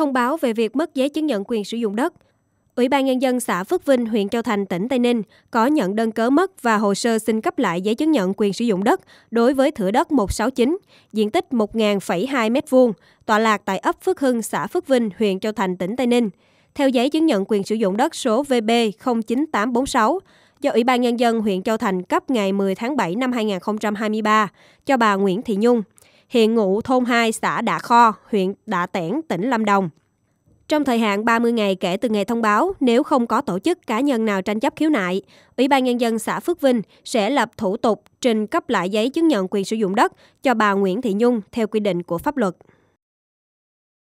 thông báo về việc mất giấy chứng nhận quyền sử dụng đất. Ủy ban Nhân dân xã Phước Vinh, huyện Châu Thành, tỉnh Tây Ninh có nhận đơn cớ mất và hồ sơ xin cấp lại giấy chứng nhận quyền sử dụng đất đối với thửa đất 169, diện tích 1.002 m2, tọa lạc tại ấp Phước Hưng, xã Phước Vinh, huyện Châu Thành, tỉnh Tây Ninh. Theo giấy chứng nhận quyền sử dụng đất số VB 09846 do Ủy ban Nhân dân huyện Châu Thành cấp ngày 10 tháng 7 năm 2023 cho bà Nguyễn Thị Nhung, hiện ngụ thôn 2 xã Đạ Kho, huyện Đạ Tẻn, tỉnh Lâm Đồng. Trong thời hạn 30 ngày kể từ ngày thông báo, nếu không có tổ chức cá nhân nào tranh chấp khiếu nại, Ủy ban Nhân dân xã Phước Vinh sẽ lập thủ tục trình cấp lại giấy chứng nhận quyền sử dụng đất cho bà Nguyễn Thị Nhung theo quy định của pháp luật.